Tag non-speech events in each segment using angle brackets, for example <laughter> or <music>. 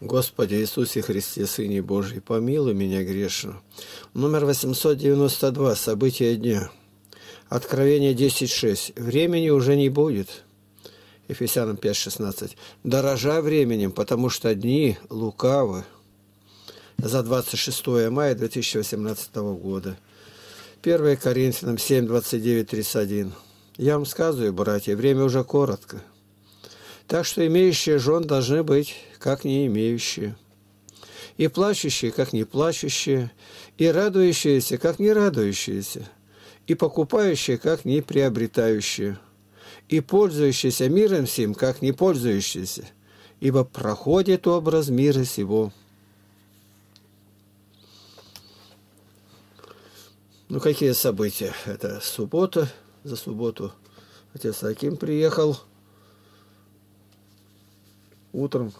Господи Иисусе Христе, Сыне Божий, помилуй меня грешно. Номер 892. События дня. Откровение 10.6. Времени уже не будет. Ефесянам 5.16. Дорожа временем, потому что дни лукавы. За 26 мая 2018 года. 1 Коринфянам 7, 29, 31. Я вам сказываю, братья, время уже коротко. Так что имеющие жен должны быть, как не имеющие. И плачущие, как не плачущие, и радующиеся, как не радующиеся, и покупающие, как не приобретающие, и пользующиеся миром сим, как не пользующиеся, ибо проходит образ мира сего. Ну, какие события? Это суббота, за субботу отец Аким приехал – утром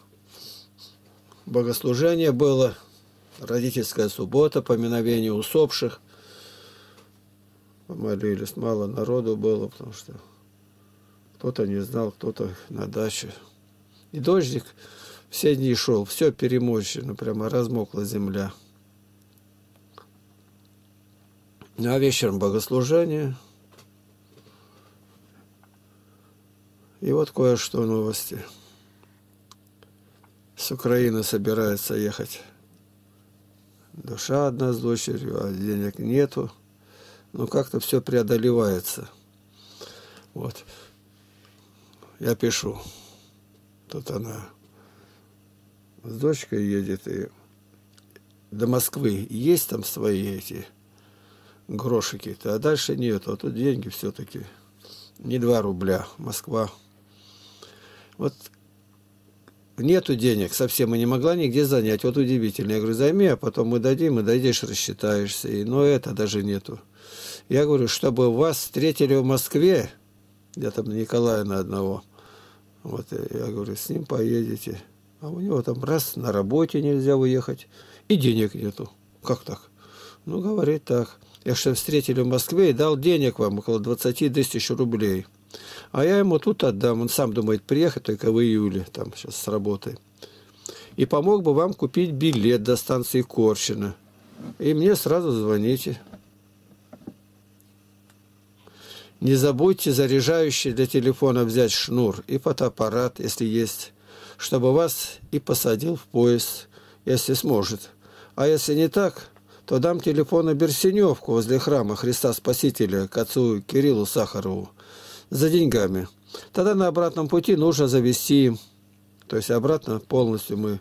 богослужение было, родительская суббота, поминовение усопших. Молились, мало народу было, потому что кто-то не знал, кто-то на даче. И дождик все дни шел, все перемочено, прямо размокла земля. Ну, а вечером богослужение. И вот кое-что новости с Украины собирается ехать. Душа одна с дочерью, а денег нету. Ну, как-то все преодолевается. Вот. Я пишу. Тут она с дочкой едет и до Москвы. Есть там свои эти грошики-то, а дальше нет. А тут деньги все-таки не 2 рубля. Москва. Вот нету денег совсем, и не могла нигде занять. Вот удивительно. Я говорю, займи, а потом мы дадим, и дойдешь, рассчитаешься. И, но это даже нету. Я говорю, чтобы вас встретили в Москве, я там Николая на одного, вот, я говорю, с ним поедете. А у него там раз, на работе нельзя уехать, и денег нету. Как так? Ну, говорит так. Я что, встретили в Москве и дал денег вам, около 20 тысяч рублей. А я ему тут отдам, он сам думает приехать только в июле, там сейчас с работой. И помог бы вам купить билет до станции Корчина И мне сразу звоните. Не забудьте заряжающий для телефона взять шнур и фотоаппарат, если есть, чтобы вас и посадил в поезд, если сможет. А если не так, то дам телефона Берсеневку возле храма Христа Спасителя к отцу Кириллу Сахарову за деньгами. Тогда на обратном пути нужно завести, то есть обратно полностью мы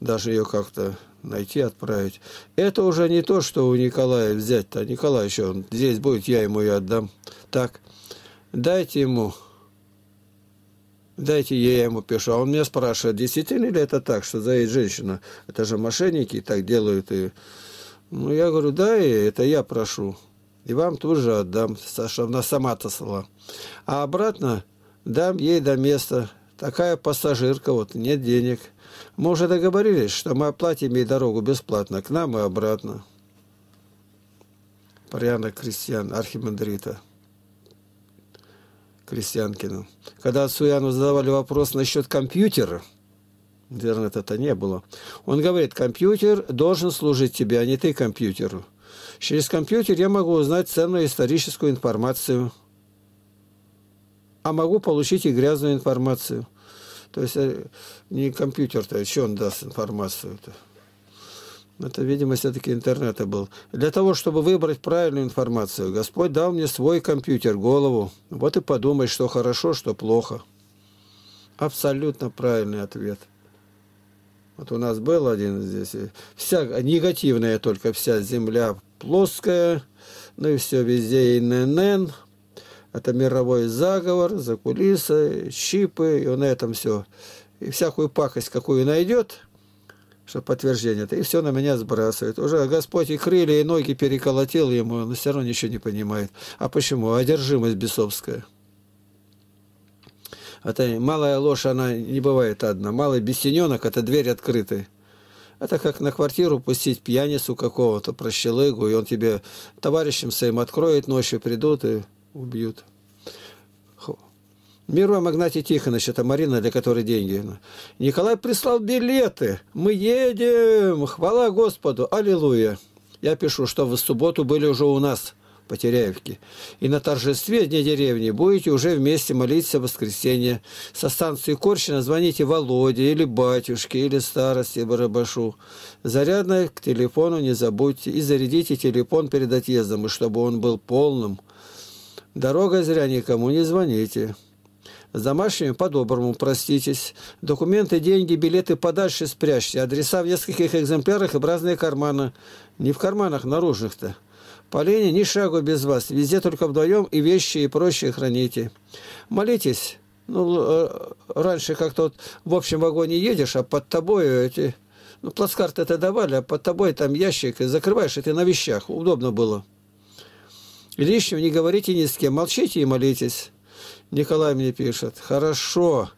даже ее как-то найти, отправить. Это уже не то, что у Николая взять а Николай еще он здесь будет, я ему ее отдам. Так, дайте ему, дайте я ему пишу. А он меня спрашивает, действительно ли это так, что заедет женщина? Это же мошенники так делают. И... Ну, я говорю, да, и это я прошу и вам тут же отдам, чтобы она сама таслала. А обратно дам ей до места. Такая пассажирка, вот, нет денег. Мы уже договорились, что мы оплатим ей дорогу бесплатно, к нам и обратно. Пряно крестьян архимандрита. Крестьянкину. Когда отцу Иоанну задавали вопрос насчет компьютера, интернета-то не было, он говорит, компьютер должен служить тебе, а не ты компьютеру. Через компьютер я могу узнать ценную историческую информацию, а могу получить и грязную информацию. То есть э, не компьютер-то, что он даст информацию-то? Это, видимо, все-таки интернета был. Для того, чтобы выбрать правильную информацию, Господь дал мне свой компьютер, голову. Вот и подумай, что хорошо, что плохо. Абсолютно правильный ответ. Вот у нас был один здесь. Вся негативная только вся земля плоская, ну и все, везде ИНН, это мировой заговор, за кулисы, щипы, и он на этом все. И всякую пакость, какую найдет, что подтверждение это, и все на меня сбрасывает. Уже Господь и крылья, и ноги переколотил ему, но все равно ничего не понимает. А почему? Одержимость бесовская. Это малая ложь, она не бывает одна. Малый бесененок – это дверь открытая. Это как на квартиру пустить пьяницу какого-то, прощелыгу, и он тебе товарищем своим откроет ночью, придут и убьют. Мир вам, Игнатий Тихонович, это Марина, для которой деньги. Николай прислал билеты. Мы едем. Хвала Господу. Аллилуйя. Я пишу, что в субботу были уже у нас – по И на торжестве Дня деревни будете уже вместе молиться в воскресенье. Со станции Корщина звоните Володе или батюшке, или старости Барабашу. Зарядное к телефону не забудьте и зарядите телефон перед отъездом, и чтобы он был полным. Дорога зря никому не звоните. С домашними по-доброму проститесь. Документы, деньги, билеты подальше спрячьте. Адреса в нескольких экземплярах и в разные карманы. Не в карманах наружных-то. По ни шагу без вас, везде только вдвоем и вещи и прочее храните. Молитесь. Ну, э, раньше как-то вот в общем вагоне едешь, а под тобой эти... Ну, плацкарт это давали, а под тобой там ящик, и закрываешь, и ты на вещах. Удобно было. Лишним не говорите ни с кем, молчите и молитесь. Николай мне пишет, хорошо,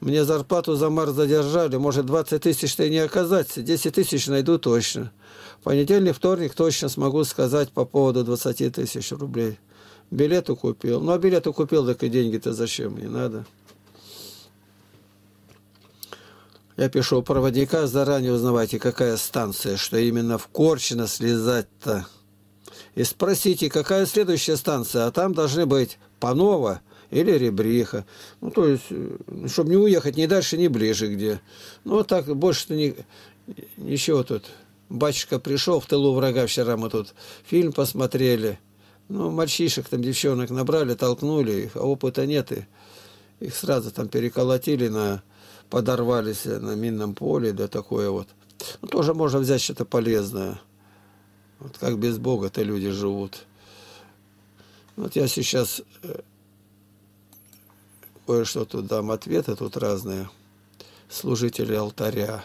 мне зарплату за март задержали, может, 20 тысяч-то и не оказаться, 10 тысяч найду точно. Понедельник, вторник точно смогу сказать по поводу 20 тысяч рублей. Билеты купил. Ну, а билеты купил, так и деньги-то зачем? Не надо. Я пишу, у проводника заранее узнавайте, какая станция, что именно в Корчино слезать-то. И спросите, какая следующая станция, а там должны быть Панова или Ребриха. Ну, то есть, э, чтобы не уехать ни дальше, ни ближе где. Ну, вот так, больше-то ни, ничего тут батюшка пришел в тылу врага, вчера мы тут фильм посмотрели. Ну, мальчишек там, девчонок набрали, толкнули их, а опыта нет. И их сразу там переколотили, на, подорвались э, на минном поле, да такое вот. Ну, тоже можно взять что-то полезное. Вот как без Бога-то люди живут. Вот я сейчас э, кое-что тут дам ответы, тут разные служители алтаря.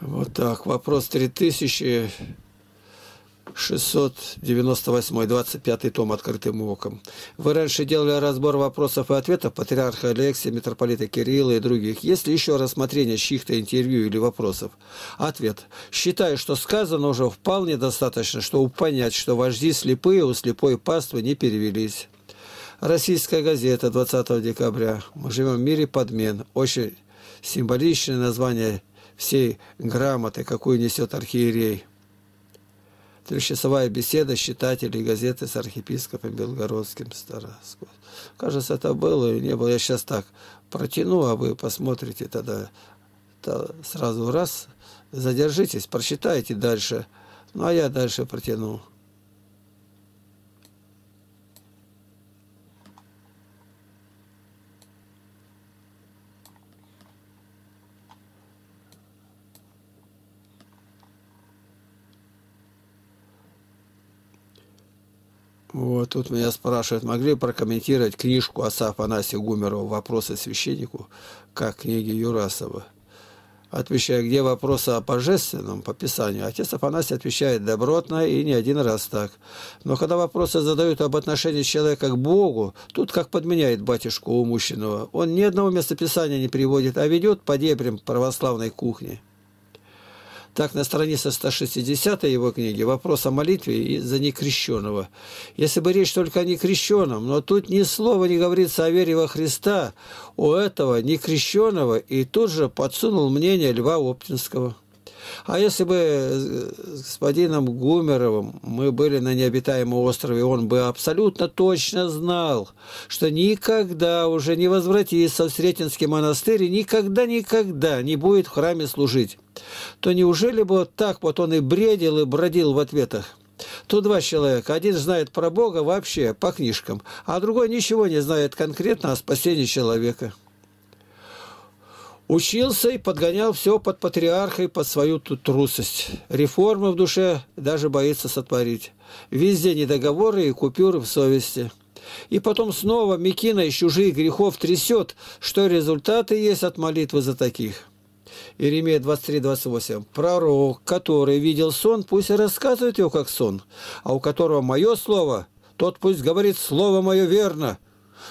Вот так, вопрос 3698, 25 том «Открытым оком». Вы раньше делали разбор вопросов и ответов патриарха Алексия, митрополита Кирилла и других. Есть ли еще рассмотрение чьих-то интервью или вопросов? Ответ. Считаю, что сказано уже вполне достаточно, чтобы понять, что вожди слепые у слепой паствы не перевелись. Российская газета 20 декабря. Мы живем в мире подмен. Очень символичное название всей грамоты, какую несет архиерей. Трехчасовая беседа читателей газеты с архиепископом Белгородским Староском. Кажется, это было и не было. Я сейчас так протяну, а вы посмотрите тогда то сразу раз. Задержитесь, прочитайте дальше. Ну, а я дальше протяну. Вот, тут меня спрашивают, могли прокомментировать книжку отца Афанасия Гумерова «Вопросы священнику», как книги Юрасова. Отвечаю, где вопросы о божественном, по Писанию, отец Афанасий отвечает добротно и не один раз так. Но когда вопросы задают об отношении человека к Богу, тут как подменяет батюшку умущенного. Он ни одного места Писания не приводит, а ведет по дебрям православной кухни. Так, на странице 160 его книги вопрос о молитве и за некрещенного. Если бы речь только о некрещенном, но тут ни слова не говорится о вере во Христа, у этого некрещенного и тут же подсунул мнение Льва Оптинского. А если бы э, с господином Гумеровым мы были на необитаемом острове, он бы абсолютно точно знал, что никогда уже не возвратится в Сретенский монастырь и никогда-никогда не будет в храме служить. То неужели бы вот так вот он и бредил, и бродил в ответах? Тут два человека. Один знает про Бога вообще по книжкам, а другой ничего не знает конкретно о спасении человека. Учился и подгонял все под патриарха и под свою тут трусость. Реформы в душе даже боится сотворить. Везде недоговоры и купюры в совести. И потом снова Микина из чужих грехов трясет, что результаты есть от молитвы за таких. Иеремия 23:28. Пророк, который видел сон, пусть рассказывает его как сон, а у которого мое слово, тот пусть говорит слово мое верно.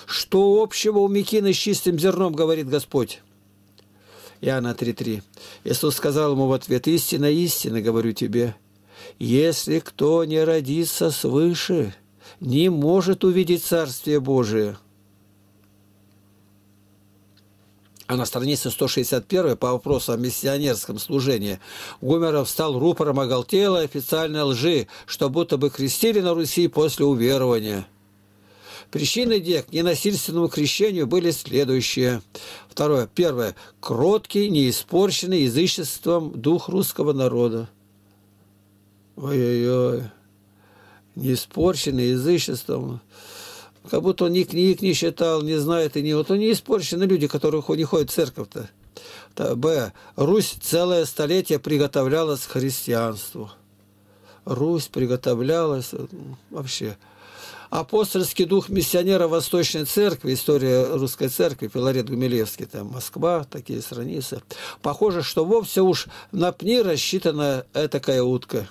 Что общего у Микины с чистым зерном, говорит Господь. Иоанна 3.3. Иисус сказал ему в ответ, «Истина, истина, говорю тебе, если кто не родится свыше, не может увидеть Царствие Божие». А на странице 161 по вопросу о миссионерском служении Гумеров стал рупором оголтелой официальной лжи, что будто бы крестили на Руси после уверования – Причины к ненасильственному крещению были следующие. Второе. Первое. Кроткий, неиспорченный язычеством дух русского народа. Ой-ой-ой. Неиспорченный язычеством как будто он ни книг не читал, не знает и не вот он не испорчены люди, которые не ходят в церковь-то. Б. Русь целое столетие приготовлялась к христианству. Русь приготовлялась э, вообще апостольский дух миссионера Восточной Церкви, история Русской Церкви, Филарет Гумилевский, там Москва, такие страницы. Похоже, что вовсе уж на пни рассчитана этакая утка.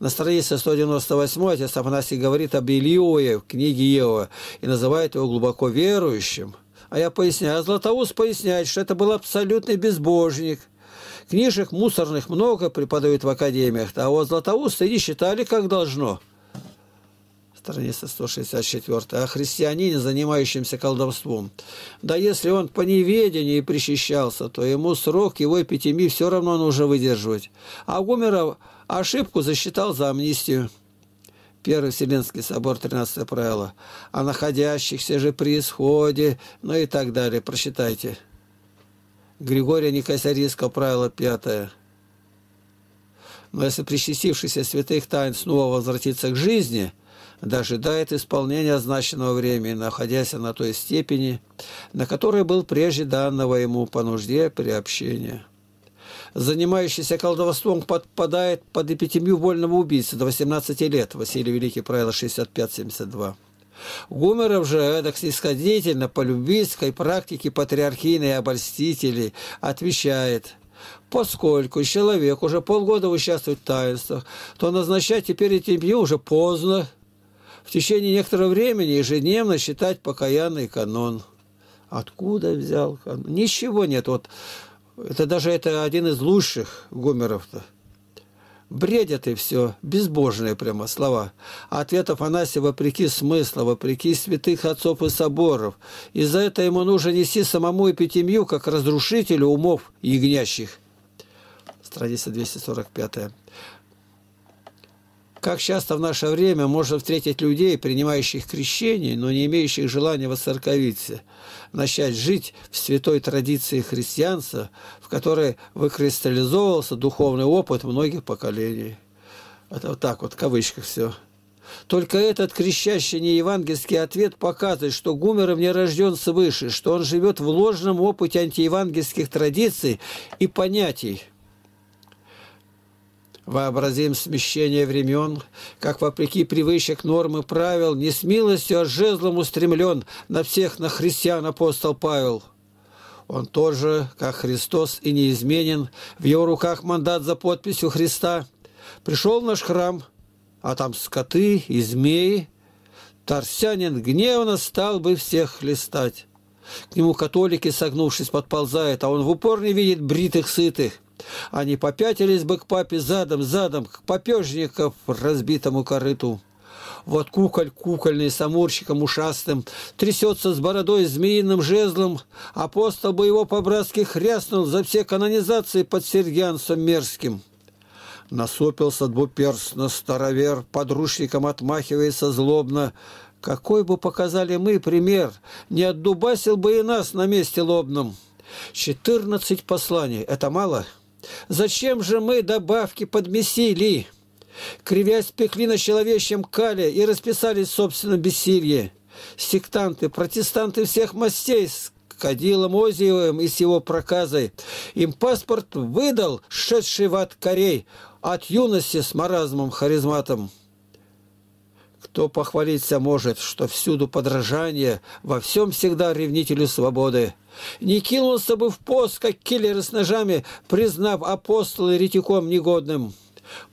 На странице 198 отец Афанасий говорит об Ильеве в книге Ева и называет его глубоко верующим. А я поясняю, а Златоуст поясняет, что это был абсолютный безбожник – Книжек мусорных много преподают в академиях, а вот Златоуста не считали как должно – страница 164, о христианине, занимающемся колдовством. Да если он по неведению причащался, то ему срок его эпитемии все равно нужно выдерживать. А Гумеров ошибку засчитал за амнистию. Первый Вселенский собор, 13 правило. О находящихся же при исходе, ну и так далее. Прочитайте. Григория Никосарийского, правило 5. Но если причастившийся святых тайн снова возвратится к жизни – дожидает исполнения означенного времени, находясь на той степени, на которой был прежде данного ему по нужде приобщения. Занимающийся колдовством подпадает под эпитемию вольного убийцы до 18 лет. Василий Великий, правило 65-72. Гумеров же эдак снисходительно по любительской практике патриархийной обольстители отвечает – Поскольку человек уже полгода участвует в таинствах, то назначать теперь эти уже поздно, в течение некоторого времени ежедневно считать покаянный канон. Откуда взял канон? Ничего нет. Вот это даже это один из лучших гумеров-то. Бредят и все, безбожные прямо слова. А ответ Афанасия вопреки смысла, вопреки святых отцов и соборов. И за это ему нужно нести самому эпитемию, как разрушителю умов ягнящих. Страница 245. Как часто в наше время можно встретить людей, принимающих крещение, но не имеющих желания воцерковиться, начать жить в святой традиции христианства, в которой выкристаллизовался духовный опыт многих поколений. Это вот так вот, в кавычках все. Только этот крещащий евангельский ответ показывает, что Гумеров не рожден свыше, что он живет в ложном опыте антиевангельских традиций и понятий – Вообразим смещение времен, как, вопреки привычек, нормы, правил, не с милостью, а с жезлом устремлен на всех, на христиан апостол Павел. Он тоже, как Христос, и неизменен, в его руках мандат за подписью Христа. Пришел в наш храм, а там скоты и змеи. Тарсянин гневно стал бы всех листать. К нему католики, согнувшись, подползают, а он в упор не видит бритых сытых. Они попятились бы к папе задом, задом, к попежников разбитому корыту. Вот куколь кукольный с амурщиком ушастым Трясется с бородой змеиным жезлом. Апостол бы его по-братски хряснул За все канонизации под сергианцем мерзким. Насупился двуперстно старовер, Подручником отмахивается злобно. Какой бы показали мы пример, Не отдубасил бы и нас на месте лобном. Четырнадцать посланий — это мало? — Зачем же мы добавки подмесили? Кривясь, пекли на человечьем кале и расписались в собственном бессилье. Сектанты, протестанты всех мастей с кадилом Озиевым и с его проказой. Им паспорт выдал шедший в ад корей от юности с маразмом-харизматом то похвалиться может, что всюду подражание, во всем всегда ревнителю свободы. Не кинулся бы в пост, как киллеры с ножами, признав апостола еретиком негодным.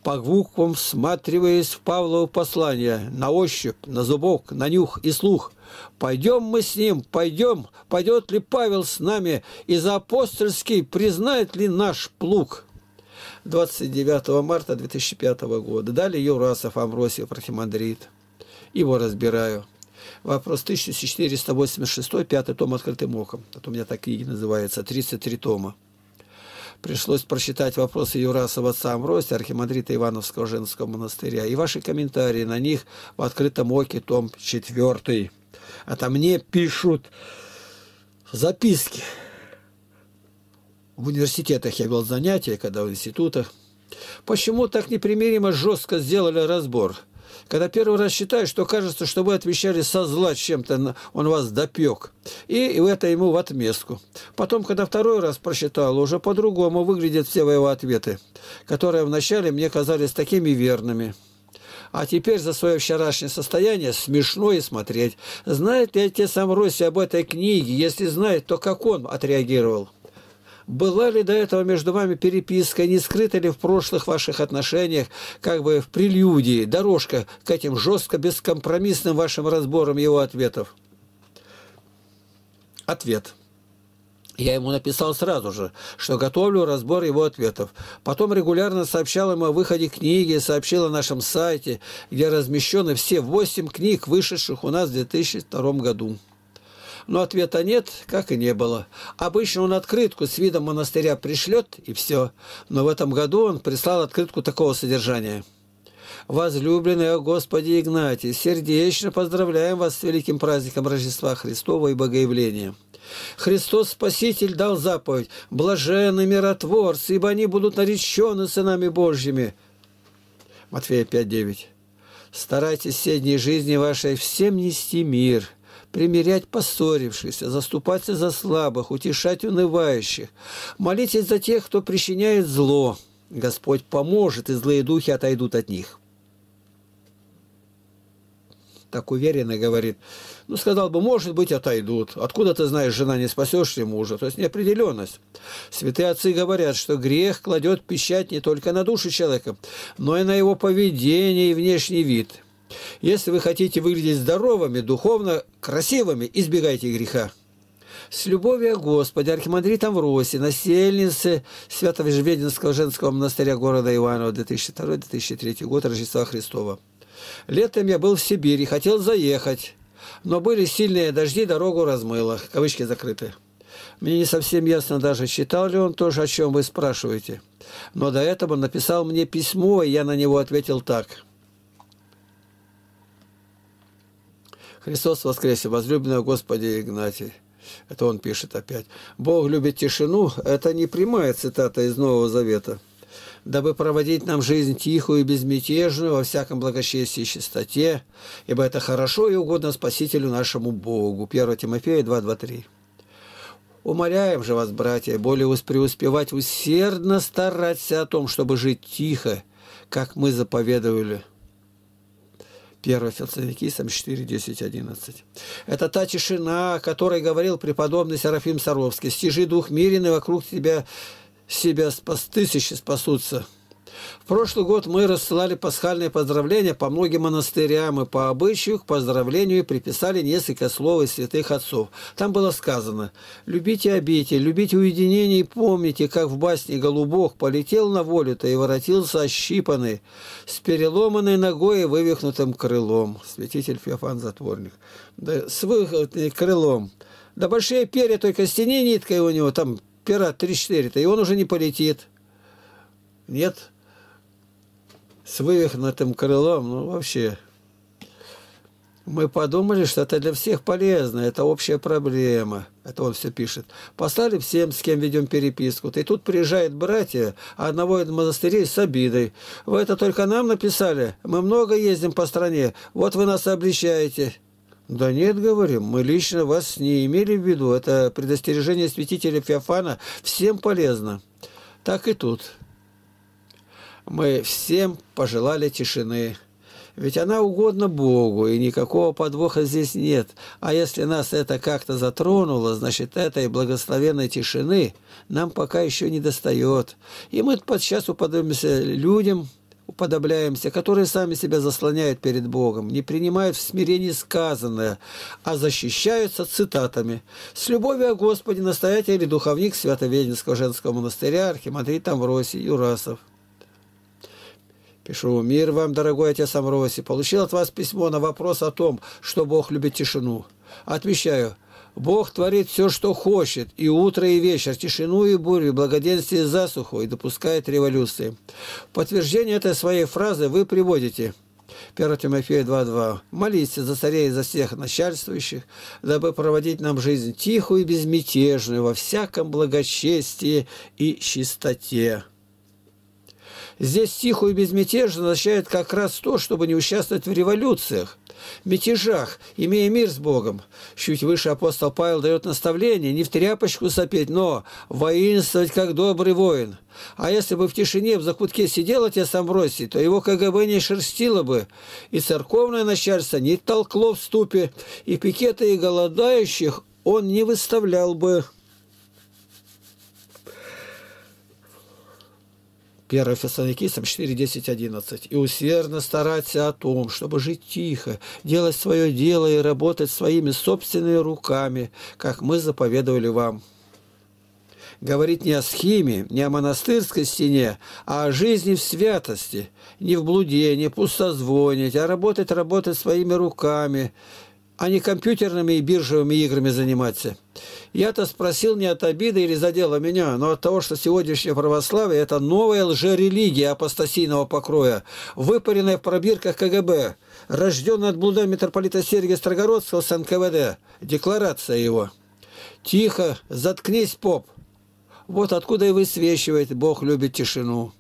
По буквам всматриваясь в Павлово послание, на ощупь, на зубок, на нюх и слух. «Пойдем мы с ним, пойдем, пойдет ли Павел с нами, и за апостольский признает ли наш плуг?» 29 марта 2005 года. Далее Юрасов Амросий Архимандрит его разбираю. Вопрос 1486, пятый том «Открытым оком». Это а у меня так книги называется, 33 тома. Пришлось прочитать вопросы Юрасова отца Амросия, архимандрита Ивановского женского монастыря, и ваши комментарии на них в «Открытом оке», том 4. А там мне пишут записки. В университетах я вел занятия, когда в институтах. Почему так непримиримо жестко сделали разбор – когда первый раз читаешь, что кажется, что вы отвечали со зла чем-то, он вас допек. И это ему в отместку. Потом, когда второй раз прочитал, уже по-другому выглядят все его ответы, которые вначале мне казались такими верными. А теперь за свое вчерашнее состояние смешно и смотреть. Знает ли отец Амросий об этой книге? Если знает, то как он отреагировал? Была ли до этого между вами переписка, не скрыта ли в прошлых ваших отношениях, как бы в прелюдии, дорожка к этим жестко бескомпромиссным вашим разборам его ответов? Ответ. Я ему написал сразу же, что готовлю разбор его ответов. Потом регулярно сообщал ему о выходе книги, сообщил о нашем сайте, где размещены все восемь книг, вышедших у нас в 2002 году но ответа нет, как и не было. Обычно он открытку с видом монастыря пришлет, и все. Но в этом году он прислал открытку такого содержания. «Возлюбленный о Господи Игнатий, сердечно поздравляем вас с великим праздником Рождества Христова и Богоявления». Христос Спаситель дал заповедь «Блаженны миротворцы, ибо они будут наречены сынами Божьими». Матфея 5.9. «Старайтесь в дни жизни вашей всем нести мир» примирять поссорившихся, заступаться за слабых, утешать унывающих, молитесь за тех, кто причиняет зло. Господь поможет, и злые духи отойдут от них. Так уверенно говорит. Ну, сказал бы, может быть, отойдут. Откуда ты знаешь, жена не спасешь ли мужа? То есть неопределенность. Святые отцы говорят, что грех кладет печать не только на душу человека, но и на его поведение и внешний вид – если вы хотите выглядеть здоровыми, духовно красивыми, избегайте греха. С любовью Господи, архимандрит Авросий, насельницы Свято-Вежведенского женского монастыря города Иванова, 2002-2003 год Рождества Христова. Летом я был в Сибири, хотел заехать, но были сильные дожди, дорогу размыло, кавычки закрыты. Мне не совсем ясно даже, читал ли он тоже, о чем вы спрашиваете. Но до этого написал мне письмо, и я на него ответил так – Христос воскресе, возлюбленный Господи Игнатий. Это он пишет опять. «Бог любит тишину» – это не прямая цитата из Нового Завета. «Дабы проводить нам жизнь тихую и безмятежную, во всяком благочестии и чистоте, ибо это хорошо и угодно Спасителю нашему Богу». 1 Тимофея 2, 3. Умоляем же вас, братья, более преуспевать усердно стараться о том, чтобы жить тихо, как мы заповедовали – 1 Фессалоникийцам 4, 10, 11. Это та тишина, о которой говорил преподобный Серафим Саровский. «Стижи дух мирен, и вокруг тебя себя спас, тысячи спасутся». В прошлый год мы рассылали пасхальные поздравления по многим монастырям и по обычаю к поздравлению приписали несколько слов из святых отцов. Там было сказано «Любите обитель, любите уединение и помните, как в басне голубок полетел на волю-то и воротился ощипанный, с переломанной ногой и вывихнутым крылом». Святитель Феофан Затворник. Да, с выходным крылом. Да большие перья только стене ниткой у него, там пера 3-4-то, и он уже не полетит. Нет, с вывихнутым крылом, ну вообще. Мы подумали, что это для всех полезно, это общая проблема. Это он все пишет. Послали всем, с кем ведем переписку. И тут приезжает братья одного из монастырей с обидой. Вы это только нам написали? Мы много ездим по стране. Вот вы нас обличаете. «Да нет, — говорим, — мы лично вас не имели в виду. Это предостережение святителя Феофана всем полезно». Так и тут мы всем пожелали тишины. Ведь она угодна Богу, и никакого подвоха здесь нет. А если нас это как-то затронуло, значит, этой благословенной тишины нам пока еще не достает. И мы сейчас уподобимся людям, уподобляемся, которые сами себя заслоняют перед Богом, не принимают в смирении сказанное, а защищаются цитатами. «С любовью о Господе настоятель и духовник Свято-Веденского женского монастыря архимандрит Тамвросий Юрасов». Пишу «Мир вам, дорогой отец Амросий, получил от вас письмо на вопрос о том, что Бог любит тишину. Отвечаю: Бог творит все, что хочет, и утро, и вечер, тишину и бурю, благоденствие и засуху, и допускает революции. подтверждение этой своей фразы вы приводите – 1 Тимофея 2.2. «Молитесь за царей и за всех начальствующих, дабы проводить нам жизнь тихую и безмятежную во всяком благочестии и чистоте». Здесь тихую безмятежно означает как раз то, чтобы не участвовать в революциях, мятежах, имея мир с Богом. Чуть выше апостол Павел дает наставление не в тряпочку сопеть, но воинствовать как добрый воин. А если бы в тишине в закутке сидел отец Амбросий, то его КГБ не шерстило бы, и церковное начальство не толкло в ступе, и пикеты и голодающих он не выставлял бы. 1 Фессалоникийцам 4, 10, 11. «И усердно стараться о том, чтобы жить тихо, делать свое дело и работать своими собственными руками, как мы заповедовали вам» говорит не о схеме, не о монастырской стене, а о жизни в святости, не в блуде, не пустозвонить, а работать, работать своими руками, а не компьютерными и биржевыми играми заниматься. Я-то спросил не от обиды или задела меня, но от того, что сегодняшнее православие – это новая лжерелигия апостасийного покроя, выпаренная в пробирках КГБ, рожденная от блуда митрополита Сергия Строгородского с НКВД. Декларация его. «Тихо, заткнись, поп!» Вот откуда и высвечивает «Бог любит тишину».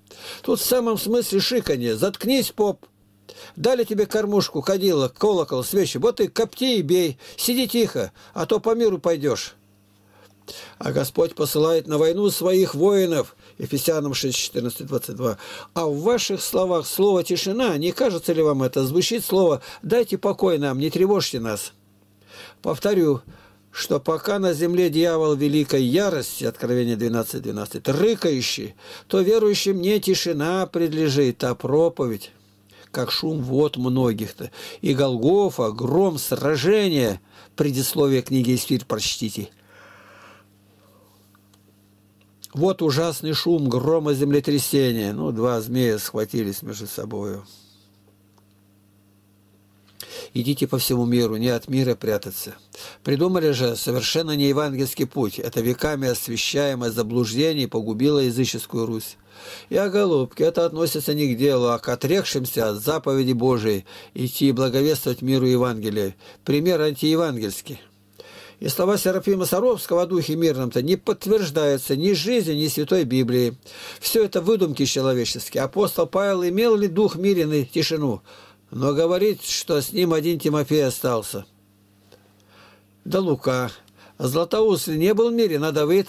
Тут в самом смысле шиканье. «Заткнись, поп!» Дали тебе кормушку, кадила, колокол, свечи. Вот и копти и бей. Сиди тихо, а то по миру пойдешь. А Господь посылает на войну своих воинов. Ефесянам 6, 14, 22. А в ваших словах слово «тишина», не кажется ли вам это, звучит слово «дайте покой нам, не тревожьте нас». Повторю, что пока на земле дьявол великой ярости, Откровение 12.12, 12, рыкающий, то верующим не тишина предлежит, а проповедь как шум вот многих-то. И Голгофа, гром, сражение. Предисловие книги «Истит» прочтите. Вот ужасный шум грома землетрясения. Ну, два змея схватились между собою идите по всему миру, не от мира прятаться. Придумали же совершенно не евангельский путь. Это веками освещаемое заблуждение погубило языческую Русь. И о голубке это относится не к делу, а к отрекшимся от заповеди Божией идти и благовествовать миру Евангелия. Пример антиевангельский. И слова Серафима Саровского о духе мирном-то не подтверждаются ни жизни, ни Святой Библии. Все это выдумки человеческие. Апостол Павел имел ли дух миренный тишину? но говорит, что с ним один Тимофей остался. Да Лука. Златоуст не был мирен, а Давид.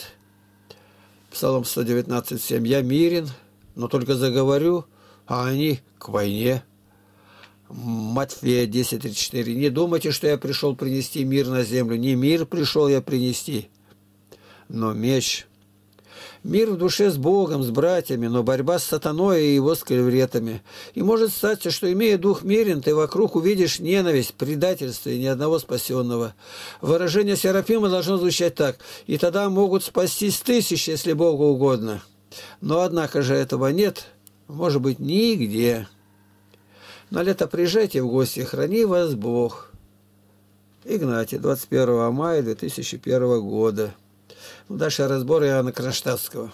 Псалом 119.7. Я мирен, но только заговорю, а они к войне. Матфея 10.34. Не думайте, что я пришел принести мир на землю. Не мир пришел я принести, но меч – Мир в душе с Богом, с братьями, но борьба с сатаной и его скревретами. И может статься, что, имея дух мирен, ты вокруг увидишь ненависть, предательство и ни одного спасенного. Выражение Серафима должно звучать так. «И тогда могут спастись тысячи, если Богу угодно». Но, однако же, этого нет, может быть, нигде. На лето приезжайте в гости, храни вас Бог. Игнатий, 21 мая 2001 года. Ну, дальше разбор Иоанна Кронштадтского.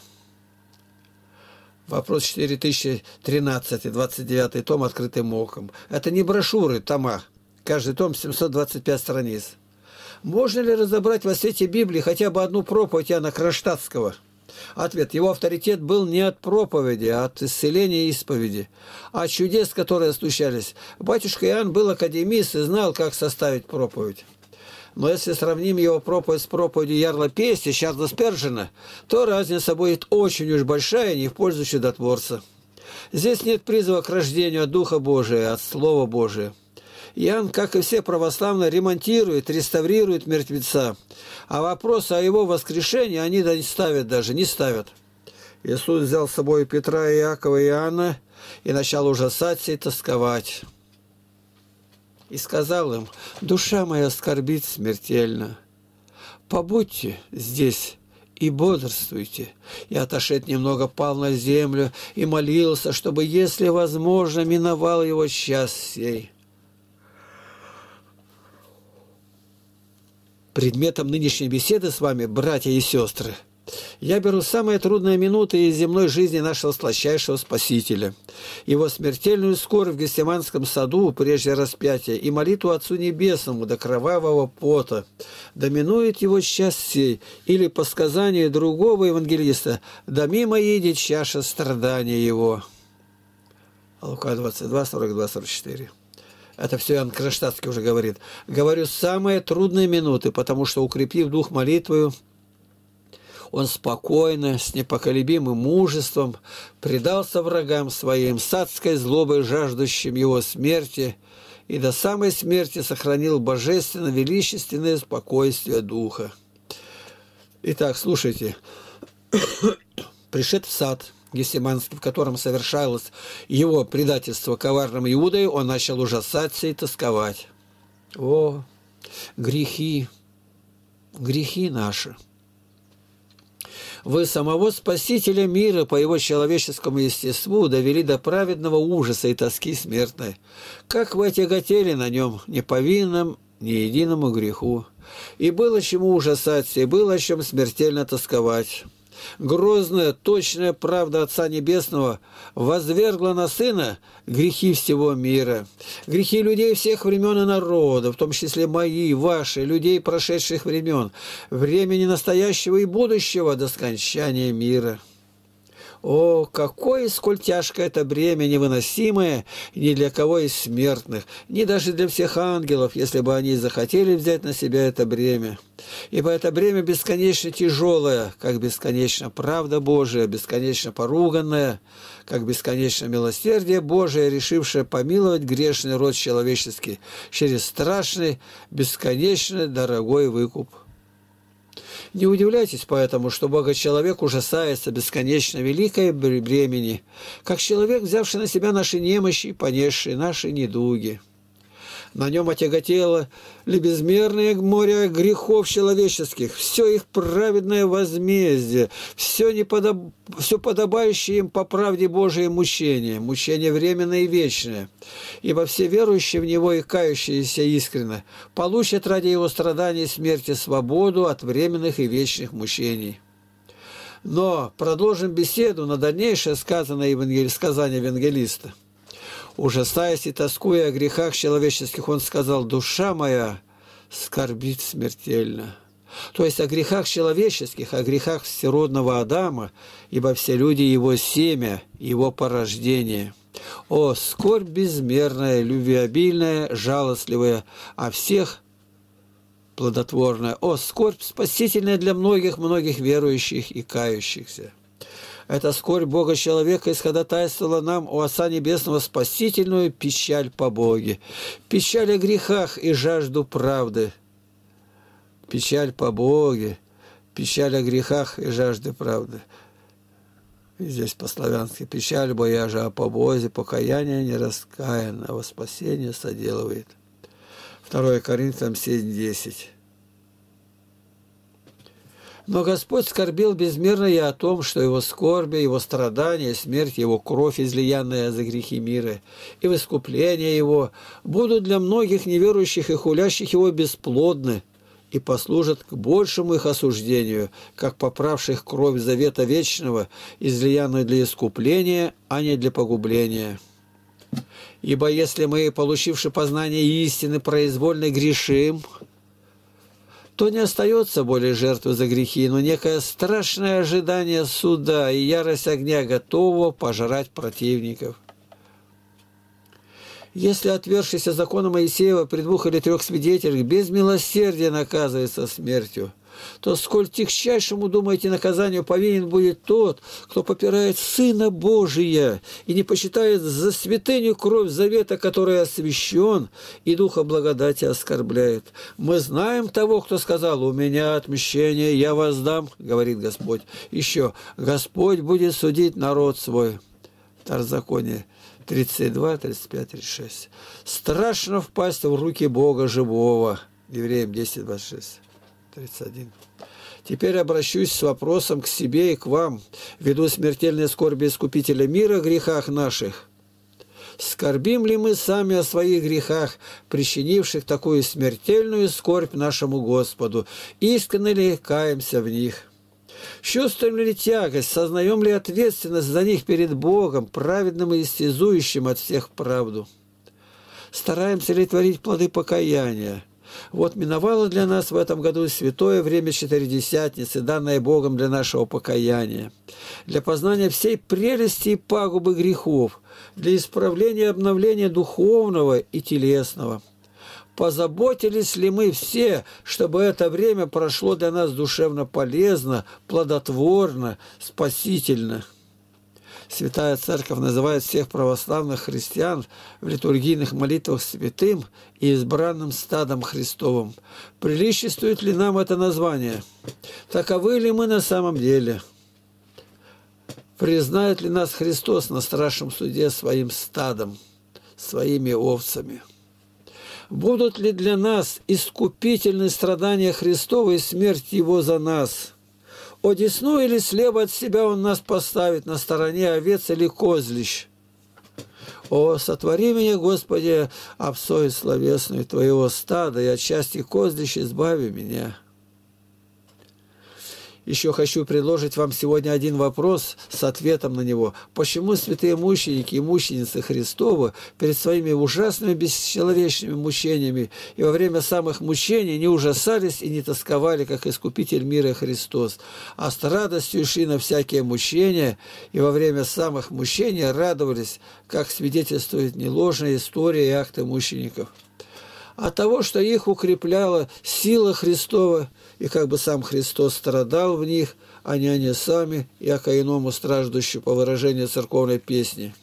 Вопрос 4013, 29 том, открытым оком. Это не брошюры, тома. Каждый том 725 страниц. Можно ли разобрать во свете Библии хотя бы одну проповедь Иоанна Кронштадтского? Ответ. Его авторитет был не от проповеди, а от исцеления и исповеди, а чудес, которые случались. Батюшка Иоанн был академист и знал, как составить проповедь. Но если сравним его проповедь с проповедью Ярла Пести, Чарльза Спержина, то разница будет очень уж большая не в пользу чудотворца. Здесь нет призыва к рождению от Духа Божия, а от Слова Божия. Иоанн, как и все православные, ремонтирует, реставрирует мертвеца. А вопрос о его воскрешении они да не ставят даже, не ставят. Иисус взял с собой Петра, Иакова и Иоанна и начал ужасаться и тосковать и сказал им, «Душа моя скорбит смертельно. Побудьте здесь и бодрствуйте». И отошед немного пал на землю и молился, чтобы, если возможно, миновал его час сей. Предметом нынешней беседы с вами, братья и сестры – я беру самые трудные минуты из земной жизни нашего слащайшего Спасителя. Его смертельную скорбь в Гефсиманском саду, прежде распятия, и молитву Отцу Небесному до кровавого пота. Доминует его счастье, или, по сказанию другого евангелиста, «Да мимо едет чаша страдания его». Лука 22, 42, 44. Это все Иоанн Кронштадтский уже говорит. «Говорю самые трудные минуты, потому что, укрепив дух молитвою, он спокойно, с непоколебимым мужеством предался врагам своим, с адской злобой, жаждущим его смерти, и до самой смерти сохранил божественно-величественное спокойствие духа. Итак, слушайте. <coughs> «Пришед в сад». Гефсиманский, в котором совершалось его предательство коварным Иудой, он начал ужасаться и тосковать. О, грехи, грехи наши – вы самого Спасителя мира по его человеческому естеству довели до праведного ужаса и тоски смертной. Как вы тяготели на нем, неповинным, ни единому греху. И было чему ужасаться, и было чем смертельно тосковать» грозная, точная правда Отца Небесного возвергла на Сына грехи всего мира, грехи людей всех времен и народов, в том числе мои, ваши, людей прошедших времен, времени настоящего и будущего до скончания мира». О, какое, сколь тяжко это бремя, невыносимое ни для кого из смертных, ни даже для всех ангелов, если бы они захотели взять на себя это бремя. Ибо это бремя бесконечно тяжелое, как бесконечно правда Божия, бесконечно поруганная, как бесконечно милосердие Божие, решившее помиловать грешный род человеческий через страшный, бесконечно дорогой выкуп. Не удивляйтесь поэтому, что Бога-человек ужасается бесконечно великой бремени, как человек, взявший на себя наши немощи и понесший наши недуги». На нем отяготело ли безмерное море грехов человеческих, все их праведное возмездие, все, неподоб... все подобающее им по правде Божией мучение, мучение временное и вечное. Ибо все верующие в Него и кающиеся искренно получат ради Его страданий и смерти свободу от временных и вечных мучений. Но продолжим беседу на дальнейшее сказанное, евангел... сказание евангелиста – Ужасаясь и тоскуя о грехах человеческих, он сказал, «Душа моя скорбит смертельно». То есть о грехах человеческих, о грехах всеродного Адама, ибо все люди – его семя, его порождение. О, скорбь безмерная, любвеобильная, жалостливая, о а всех плодотворная. О, скорбь спасительная для многих-многих верующих и кающихся. Это скорбь Бога человека исходотайствовала нам у Отца Небесного спасительную печаль по Боге, печаль о грехах и жажду правды. Печаль по Боге, печаль о грехах и жажды правды. И здесь по-славянски «печаль бояжа о побозе, покаяние не раскаянного, спасение соделывает». 2 Коринфянам 7.10. Но Господь скорбел безмерно и о том, что его скорби, его страдания, смерть, его кровь, излиянная за грехи мира, и в искупление его, будут для многих неверующих и хулящих его бесплодны, и послужат к большему их осуждению, как поправших кровь завета вечного, излиянную для искупления, а не для погубления. Ибо если мы, получивши познание истины, произвольно грешим – то не остается более жертвы за грехи, но некое страшное ожидание суда и ярость огня готова пожрать противников. Если отвергшийся закона Моисеева при двух или трех свидетелях без милосердия наказывается смертью – то сколь тихчайшему, думаете, наказанию повинен будет тот, кто попирает Сына Божия и не почитает за святыню кровь завета, который освящен, и Духа благодати оскорбляет. Мы знаем того, кто сказал, «У меня отмещение, я воздам», — говорит Господь. Еще, «Господь будет судить народ свой». Второзаконие 32, 35, 36. «Страшно впасть в руки Бога живого». Евреям 10, 26. 31. Теперь обращусь с вопросом к себе и к вам, ввиду смертельной скорби Искупителя мира грехах наших. Скорбим ли мы сами о своих грехах, причинивших такую смертельную скорбь нашему Господу? Искренне ли каемся в них? Чувствуем ли тягость, сознаем ли ответственность за них перед Богом, праведным и истязующим от всех правду? Стараемся ли творить плоды покаяния? Вот миновало для нас в этом году святое время Четыредесятницы, данное Богом для нашего покаяния, для познания всей прелести и пагубы грехов, для исправления и обновления духовного и телесного. Позаботились ли мы все, чтобы это время прошло для нас душевно полезно, плодотворно, спасительно? Святая Церковь называет всех православных христиан в литургийных молитвах святым и избранным стадом Христовым. Приличествует ли нам это название? Таковы ли мы на самом деле? Признает ли нас Христос на страшном суде своим стадом, своими овцами? Будут ли для нас искупительные страдания Христова и смерть Его за нас – одесну или слева от себя он нас поставит на стороне овец или козлищ. О, сотвори меня, Господи, обсою словесную Твоего стада, и от части козлищ избави меня» еще хочу предложить вам сегодня один вопрос с ответом на него. Почему святые мученики и мученицы Христова перед своими ужасными бесчеловечными мучениями и во время самых мучений не ужасались и не тосковали, как Искупитель мира Христос, а с радостью шли на всякие мучения и во время самых мучений радовались, как свидетельствует неложная история и акты мучеников? от того, что их укрепляла сила Христова, и как бы сам Христос страдал в них, а не они сами, яко иному страждущему по выражению церковной песни.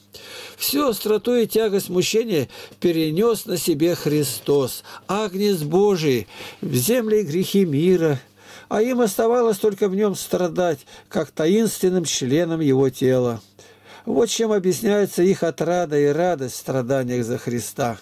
Всю остроту и тягость мучения перенес на себе Христос, Агнец Божий, в земли грехи мира, а им оставалось только в нем страдать, как таинственным членом его тела. Вот чем объясняется их отрада и радость в страданиях за Христа.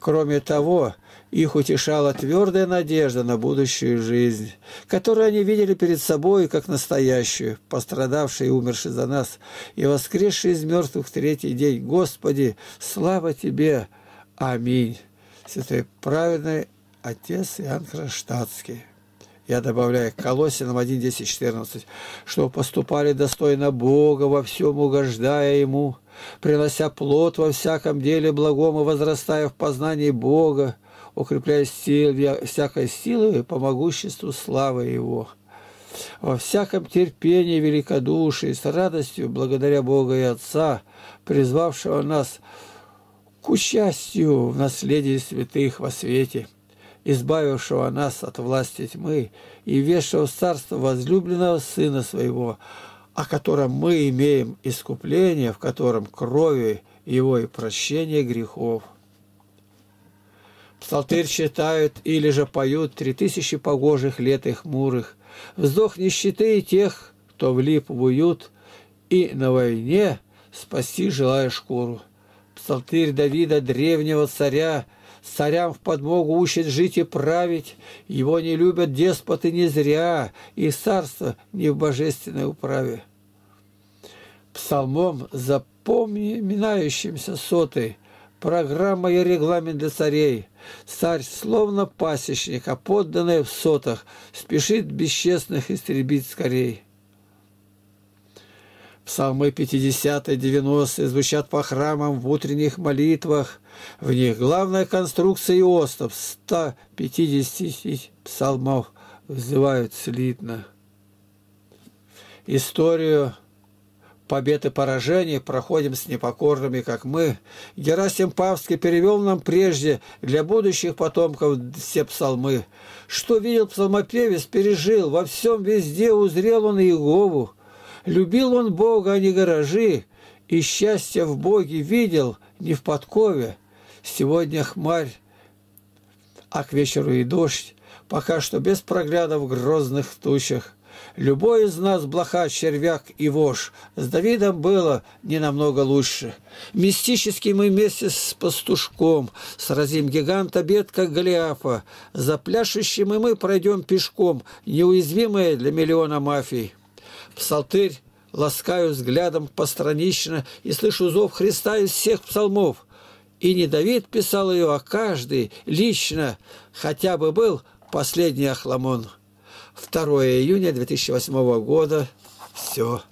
Кроме того, их утешала твердая надежда на будущую жизнь, которую они видели перед собой как настоящую, пострадавшей и умершей за нас, и воскресшей из мертвых третий день. Господи, слава Тебе! Аминь! Святой праведный отец Иоанн Кронштадтский. Я добавляю к Колосинам 1, 10, что поступали достойно Бога, во всем угождая Ему – принося плод во всяком деле благом и возрастая в познании Бога, укрепляясь всякой силой по могуществу славы Его. Во всяком терпении великодушии, с радостью, благодаря Бога и Отца, призвавшего нас к участию в наследии святых во свете, избавившего нас от власти тьмы и вешавшего в царство возлюбленного Сына Своего, о котором мы имеем искупление, в котором крови его и прощение грехов. Псалтырь считают или же поют три тысячи погожих лет и хмурых, вздох нищеты и тех, кто влип в уют, и на войне спасти желая шкуру. Псалтырь Давида, древнего царя, царям в подмогу учит жить и править, его не любят деспоты не зря, и царство не в божественной управе псалмом, запоминающимся сотой, программа и регламент для царей. Царь словно пасечник, а подданный в сотах, спешит бесчестных истребить скорей. Псалмы 50 и 90 звучат по храмам в утренних молитвах. В них главная конструкция и иостов 150 псалмов взывают слитно. Историю побед и поражений проходим с непокорными, как мы. Герасим Павский перевел нам прежде для будущих потомков все псалмы. Что видел псалмопевец, пережил, во всем везде узрел он Иегову. Любил он Бога, а не гаражи, и счастье в Боге видел не в подкове. Сегодня хмарь, а к вечеру и дождь, пока что без проглядов грозных тучах. Любой из нас, блоха, червяк и вож, с Давидом было не намного лучше. Мистически мы вместе с пастушком сразим гиганта бедка Голиафа. За пляшущим и мы пройдем пешком, неуязвимые для миллиона мафий. Псалтырь ласкаю взглядом постранично и слышу зов Христа из всех псалмов. И не Давид писал ее, а каждый лично, хотя бы был последний Ахламон». 2 июня 2008 года. Все.